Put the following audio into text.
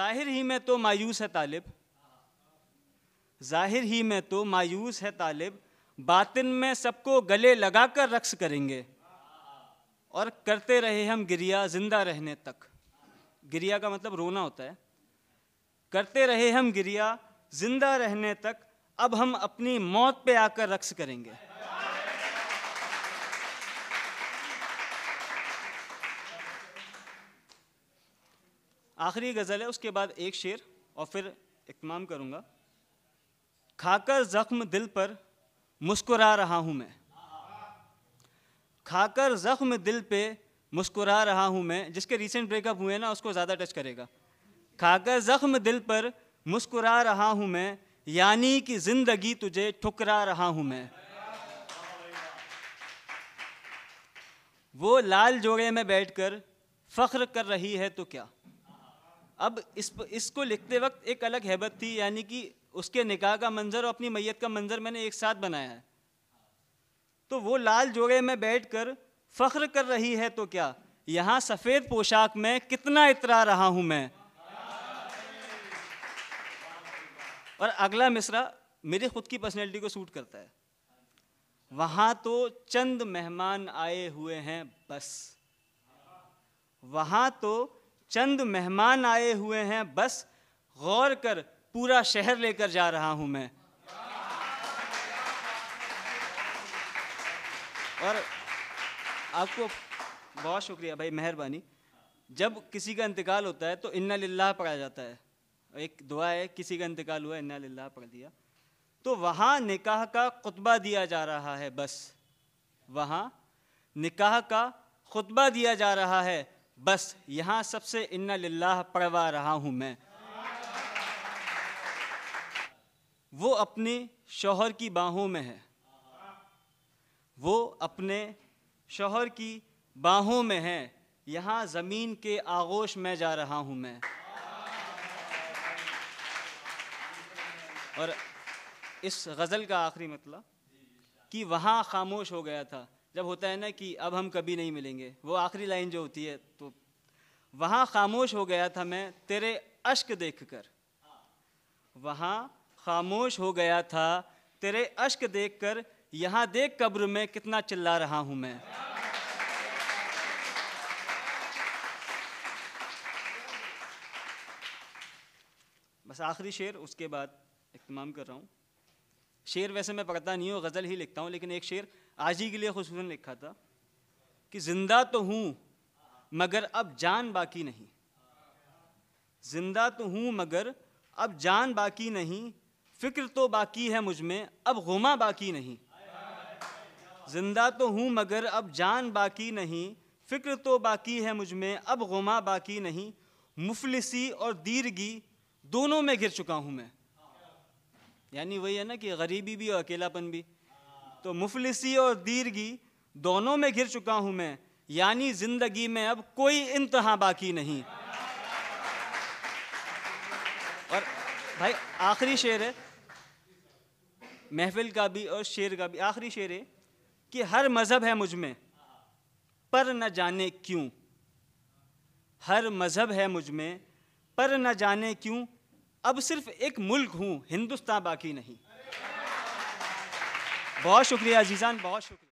जाहिर ही में तो मायूस है तालिब जाहिर ही में तो मायूस है तालिब बातिन में सबको गले लगाकर रक्स करेंगे और करते रहे हम गिरिया जिंदा रहने तक गिरिया का मतलब रोना होता है करते रहे हम गिरिया जिंदा रहने तक अब हम अपनी मौत पे आकर रक्स करेंगे आखिरी गज़ल है उसके बाद एक शेर और फिर इकमाम करूँगा खाकर ज़ख्म दिल पर मुस्कुरा रहा हूँ मैं खाकर ज़ख्म दिल पे मुस्कुरा रहा हूँ मैं जिसके रिसेंट ब्रेकअप हुए ना उसको ज़्यादा टच करेगा खाकर ज़ख्म दिल पर मुस्कुरा रहा हूँ मैं यानी कि ज़िंदगी तुझे ठुकरा रहा हूँ मैं वो लाल जोड़े में बैठकर फ़ख्र कर रही है तो क्या अब इस इसको लिखते वक्त एक अलग हैबत थी यानी कि उसके निकाह का मंजर और अपनी मैयत का मंजर मैंने एक साथ बनाया है तो वो लाल जोड़े में बैठ कर फख्र कर रही है तो क्या यहाँ सफ़ेद पोशाक में कितना इतरा रहा हूँ मैं और अगला मिसरा मेरी खुद की पर्सनैलिटी को सूट करता है वहाँ तो चंद मेहमान आए हुए हैं बस वहाँ तो चंद मेहमान आए हुए हैं बस गौर कर पूरा शहर लेकर जा रहा हूँ मैं और आपको बहुत शुक्रिया भाई मेहरबानी जब किसी का इंतकाल होता है तो इन्ना लाला पढ़ा जाता है एक दुआ है किसी का इंतकाल हुआ इन्ना लाला पढ़ दिया तो वहाँ निकाह का खुतबा दिया जा रहा है बस वहाँ निकाह का खुतबा दिया जा रहा है बस यहाँ सबसे इन्ना लाह पढ़वा रहा हूँ मैं वो अपने शोहर की बाहों में है वो अपने शोहर की बाहों में है यहाँ ज़मीन के आगोश में जा रहा हूँ मैं और इस गज़ल का आखिरी मतलब कि वहाँ खामोश हो गया था जब होता है ना कि अब हम कभी नहीं मिलेंगे वो आखिरी लाइन जो होती है तो वहाँ खामोश हो गया था मैं तेरे अश्क देख कर वहाँ खामोश हो गया था तेरे अश्क देख कर यहाँ देख कब्र में कितना चिल्ला रहा हूँ मैं बस आखिरी शेर उसके बाद इख्तमाम कर रहा हूँ शेर वैसे मैं पढ़ता नहीं हूँ गज़ल ही लिखता हूँ लेकिन एक शेर आज ही के लिए खसूस लिखा था कि ज़िंदा तो हूँ मगर अब जान बाकी नहीं ज़िंदा तो हूँ मगर अब जान बाकी नहीं फ़िक्र तो बाकी है मुझ में अब गुमा बाकी नहीं ज़िंदा तो हूँ मगर अब जान बाकी नहीं फ़िक्र तो बाकी है मुझ में अब गुमा बाकी नहीं मुफलिसी और दीर्गी दोनों में घिर चुका हूँ मैं यानी वही है ना कि गरीबी भी और अकेलापन भी तो मुफलिसी और दीर्गी दोनों में घिर चुका हूँ मैं यानी ज़िंदगी में अब कोई इंतहा बाकी नहीं और भाई आखिरी शेर है महफिल का भी और शेर का भी आखिरी शेर है कि हर मज़हब है मुझ में पर न जाने क्यों हर मज़हब है मुझ में पर न जाने क्यों अब सिर्फ एक मुल्क हूँ हिंदुस्तान बाकी नहीं बहुत शुक्रिया जीजान बहुत शुक्रिया